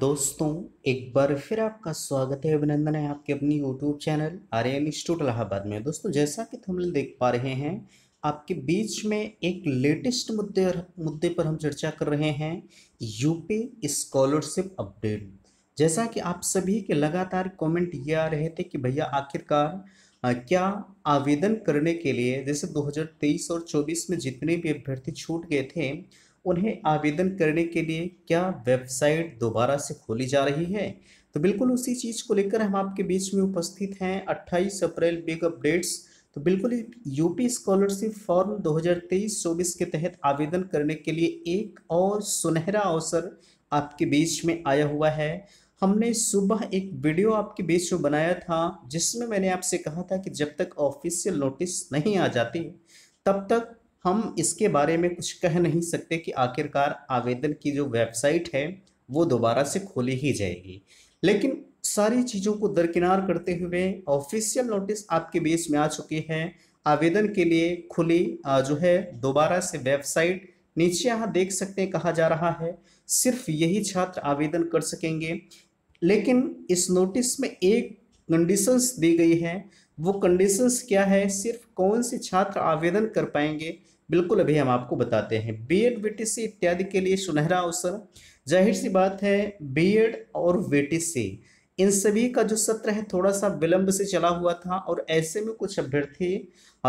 दोस्तों एक बार फिर आपका स्वागत है अभिनंदन है आपके अपनी YouTube channel R M institute Allahabad में दोस्तों जैसा कि हम देख पा रहे हैं आपके बीच में एक लेटेस्ट मुद्दे मुद्दे पर हम चर्चा कर रहे हैं यूपी स्कॉलरशिप अपडेट जैसा कि आप सभी के लगातार कमेंट ये आ रहे थे कि भैया आखिरकार क्या आवेदन करने के लिए जैसे 2023 और 24 में जितने भी अभ्यर्थी छूट गए थे उन्हें आवेदन करने के लिए क्या वेबसाइट दोबारा से खोली जा रही है तो बिल्कुल उसी चीज़ को लेकर हम आपके बीच में उपस्थित हैं 28 अप्रैल बिग अपडेट्स तो बिल्कुल यूपी स्कॉलरशिप फॉर्म 2023-24 के तहत आवेदन करने के लिए एक और सुनहरा अवसर आपके बीच में आया हुआ है हमने सुबह एक वीडियो आपके बीच में बनाया था जिसमें मैंने आपसे कहा था कि जब तक ऑफिशियल नोटिस नहीं आ जाती तब तक हम इसके बारे में कुछ कह नहीं सकते कि आखिरकार आवेदन की जो वेबसाइट है वो दोबारा से खोली ही जाएगी लेकिन सारी चीज़ों को दरकिनार करते हुए ऑफिशियल नोटिस आपके बीच में आ चुकी है आवेदन के लिए खुली जो है दोबारा से वेबसाइट नीचे यहाँ देख सकते हैं कहा जा रहा है सिर्फ यही छात्र आवेदन कर सकेंगे लेकिन इस नोटिस में एक कंडीशंस दी गई हैं वो कंडीशंस क्या है सिर्फ कौन से छात्र आवेदन कर पाएंगे बिल्कुल अभी हम आपको बताते हैं बीएड एड इत्यादि के लिए सुनहरा अवसर जाहिर सी बात है बीएड और बीटीसी इन सभी का जो सत्र है थोड़ा सा विलंब से चला हुआ था और ऐसे में कुछ अभ्यर्थी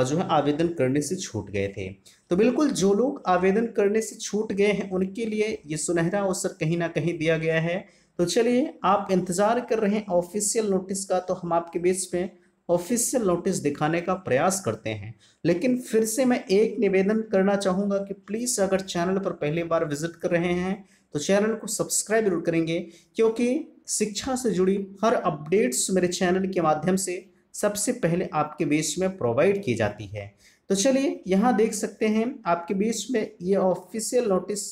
जो है आवेदन करने से छूट गए थे तो बिल्कुल जो लोग आवेदन करने से छूट गए हैं उनके लिए ये सुनहरा अवसर कहीं ना कहीं दिया गया है तो चलिए आप इंतज़ार कर रहे हैं ऑफिशियल नोटिस का तो हम आपके बीच में ऑफिशियल नोटिस दिखाने का प्रयास करते हैं लेकिन फिर से मैं एक निवेदन करना चाहूँगा कि प्लीज़ अगर चैनल पर पहली बार विजिट कर रहे हैं तो चैनल को सब्सक्राइब जरूर करेंगे क्योंकि शिक्षा से जुड़ी हर अपडेट्स मेरे चैनल के माध्यम से सबसे पहले आपके बीच में प्रोवाइड की जाती है तो चलिए यहाँ देख सकते हैं आपके बीच में ये ऑफिशियल नोटिस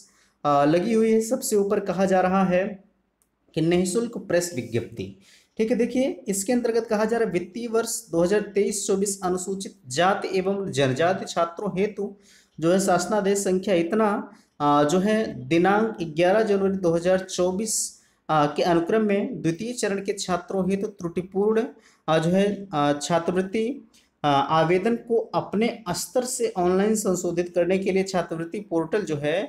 लगी हुई है सबसे ऊपर कहा जा रहा है कि निःशुल्क प्रेस विज्ञप्ति ठीक है देखिए इसके अंतर्गत कहा जा रहा है वित्तीय वर्ष 2023-24 अनुसूचित जाति एवं जनजाति छात्रों हेतु जो है शासनादेश संख्या इतना जो है दिनांक 11 जनवरी 2024 के अनुक्रम में द्वितीय चरण के छात्रों हेतु त्रुटिपूर्ण जो है छात्रवृत्ति आवेदन को अपने स्तर से ऑनलाइन संशोधित करने के लिए छात्रवृत्ति पोर्टल जो है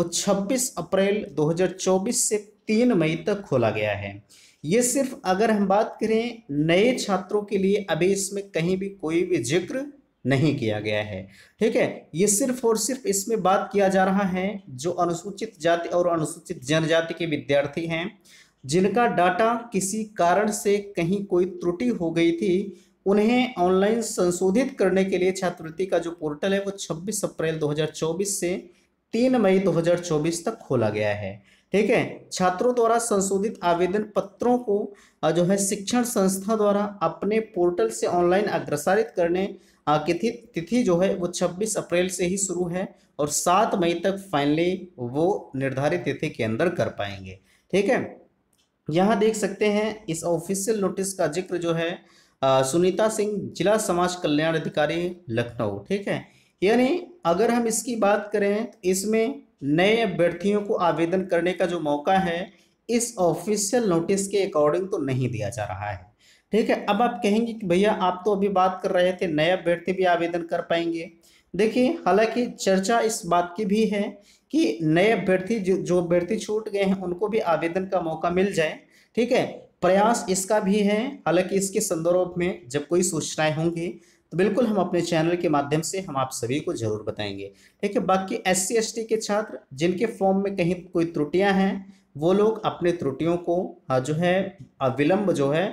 वो 26 अप्रैल 2024 से तीन मई तक खोला गया है ये सिर्फ अगर हम बात करें नए छात्रों के लिए अभी इसमें कहीं भी कोई भी जिक्र नहीं किया गया है ठीक है ये सिर्फ और सिर्फ इसमें बात किया जा रहा है जो अनुसूचित जाति और अनुसूचित जनजाति के विद्यार्थी हैं जिनका डाटा किसी कारण से कहीं कोई त्रुटि हो गई थी उन्हें ऑनलाइन संशोधित करने के लिए छात्रवृत्ति का जो पोर्टल है वो 26 अप्रैल 2024 से 3 मई 2024 तक खोला गया है ठीक है छात्रों द्वारा संशोधित आवेदन पत्रों को जो है शिक्षण संस्था द्वारा अपने पोर्टल से ऑनलाइन अग्रसारित करने की तिथि जो है वो 26 अप्रैल से ही शुरू है और 7 मई तक फाइनली वो निर्धारित तिथि के अंदर कर पाएंगे ठीक है यहाँ देख सकते हैं इस ऑफिशियल नोटिस का जिक्र जो है आ, सुनीता सिंह जिला समाज कल्याण अधिकारी लखनऊ ठीक है यानी अगर हम इसकी बात करें तो इसमें नए अभ्यर्थियों को आवेदन करने का जो मौका है इस ऑफिशियल नोटिस के अकॉर्डिंग तो नहीं दिया जा रहा है ठीक है अब आप कहेंगे कि भैया आप तो अभी बात कर रहे थे नए अभ्यर्थी भी आवेदन कर पाएंगे देखिए हालांकि चर्चा इस बात की भी है कि नए अभ्यर्थी जो जो अभ्यर्थी छूट गए हैं उनको भी आवेदन का मौका मिल जाए ठीक है प्रयास इसका भी है हालांकि इसके संदर्भ में जब कोई सूचनाएं होंगी तो बिल्कुल हम अपने चैनल के माध्यम से हम आप सभी को जरूर बताएंगे ठीक है बाकी एस सी के छात्र जिनके फॉर्म में कहीं कोई त्रुटियाँ हैं वो लोग अपने त्रुटियों को जो है विलंब जो है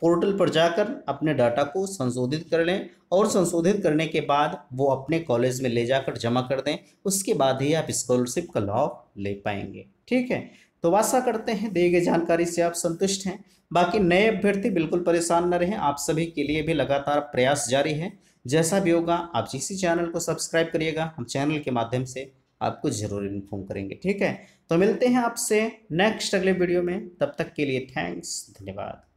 पोर्टल पर जाकर अपने डाटा को संशोधित कर लें और संशोधित करने के बाद वो अपने कॉलेज में ले जाकर जमा कर दें उसके बाद ही आप स्कॉलरशिप का लाभ ले पाएंगे ठीक है तो आशा करते हैं दी गई जानकारी से आप संतुष्ट हैं बाकी नए अभ्यर्थी बिल्कुल परेशान न रहें आप सभी के लिए भी लगातार प्रयास जारी है जैसा भी होगा आप जिसी चैनल को सब्सक्राइब करिएगा हम चैनल के माध्यम से आपको ज़रूर इन्फॉर्म करेंगे ठीक है तो मिलते हैं आपसे नेक्स्ट अगले वीडियो में तब तक के लिए थैंक्स धन्यवाद